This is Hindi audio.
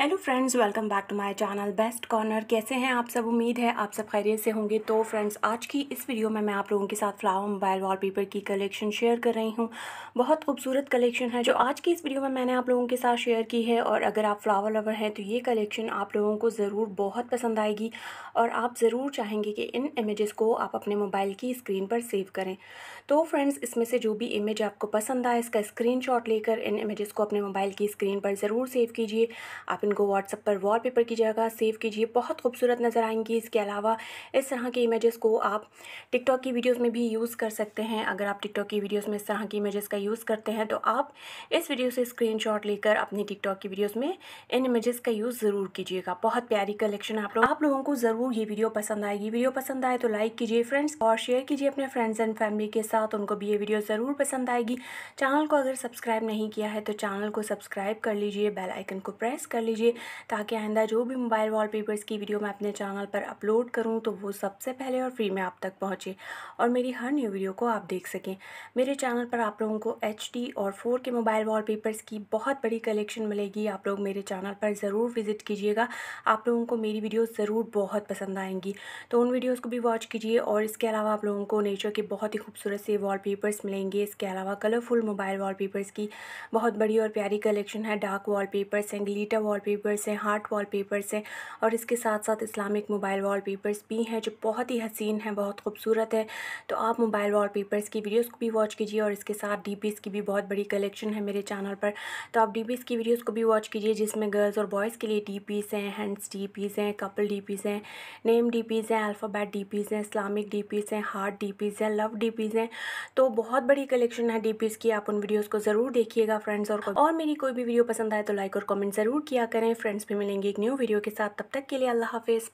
hello friends welcome back to my channel best corner कैसे हैं आप सब उम्मीद है आप सब खैरियत से होंगे तो फ्रेंड्स आज की इस वीडियो में मैं आप लोगों के साथ फ्लावर मोबाइल वॉलपेपर की कलेक्शन शेयर कर रही हूं बहुत खूबसूरत कलेक्शन है जो आज की इस वीडियो में मैंने आप लोगों के साथ शेयर की है और अगर आप फ्लावर लवर हैं तो ये कलेक्शन आप लोगों को ज़रूर बहुत पसंद आएगी और आप ज़रूर चाहेंगे कि इन इमेज़ को आप अपने मोबाइल की स्क्रीन पर सेव करें तो फ्रेंड्स इसमें से जो भी इमेज आपको पसंद आए इसका स्क्रीन लेकर इन इमेज़ को अपने मोबाइल की स्क्रीन पर ज़रूर सेव कीजिए आप उनको व्हाट्सअप पर वॉलपेपर की जगह सेव कीजिए बहुत खूबसूरत नज़र आएंगी इसके अलावा इस तरह की इमेजेस को आप टिकटॉक की वीडियोस में भी यूज़ कर सकते हैं अगर आप टिकटॉक की वीडियोस में इस तरह की इमेज़ का यूज़ करते हैं तो आप इस वीडियो से स्क्रीन लेकर अपनी टिकटॉक की वीडियोज़ में इन इमेजेस का यूज़ ज़रूर कीजिएगा बहुत प्यारी कलेक्शन आप लोग आप लोगों को ज़रूर ये वीडियो पसंद आएगी वीडियो पसंद आए तो लाइक कीजिए फ्रेंड्स और शेयर कीजिए अपने फ्रेंड्स एंड फैमिली के साथ उनको भी ये वीडियो ज़रूर पसंद आएगी चैनल को अगर सब्सक्राइब नहीं किया है तो चैनल को सब्सक्राइब कर लीजिए बेल आइकन को प्रेस कर लीजिए दीजिए ताकि आइंदा जो भी मोबाइल वॉलपेपर्स की वीडियो मैं अपने चैनल पर अपलोड करूँ तो वो सबसे पहले और फ्री में आप तक पहुँचे और मेरी हर न्यू वीडियो को आप देख सकें मेरे चैनल पर आप लोगों को एच और फोर के मोबाइल पेपर्स की बहुत बड़ी कलेक्शन मिलेगी आप लोग मेरे चैनल पर ज़रूर विज़िट कीजिएगा आप लोगों को मेरी वीडियो ज़रूर बहुत पसंद आएंगी तो उन वीडियोज़ को भी वॉच कीजिए और इसके अलावा आप लोगों को नेचर के बहुत ही खूबसूरत से पेपर्स मिलेंगे इसके अलावा कलरफुल मोबाइल वॉलपेपर्स की बहुत बड़ी और प्यारी कलेक्शन है dark wallpapers and glitter wallpaper wallpapers हैं हार्ट वॉलपेपर्स हैं और इसके साथ साथ इस्लामिक मोबाइल वॉलपेपर्स भी हैं जो बहुत ही हसीन हैं बहुत खूबसूरत है तो आप मोबाइल वॉलपेपर्स की वीडियोज़ को भी वॉच कीजिए और इसके साथ डी की भी बहुत बड़ी कलेक्शन है मेरे चैनल पर तो आप डी की वीडियोज़ को भी वॉच कीजिए जिसमें गर्ल्स और बॉयज़ के लिए डी हैं हैंड्स डी हैं कपल डी हैं नेम डी हैं अल्फाबैट डी हैं इस्लामिक डी हैं हार्ट डी हैं लव डी हैं तो बहुत बड़ी कलेक्शन है डी की आप उन वीडियोज़ को ज़रूर देखिएगा फ्रेंड्स और और मेरी कोई भी वीडियो पसंद आए तो लाइक और कमेंट ज़रूर किया कर करें फ्रेंड्स भी मिलेंगे एक न्यू वीडियो के साथ तब तक के लिए अल्लाह हाफिज़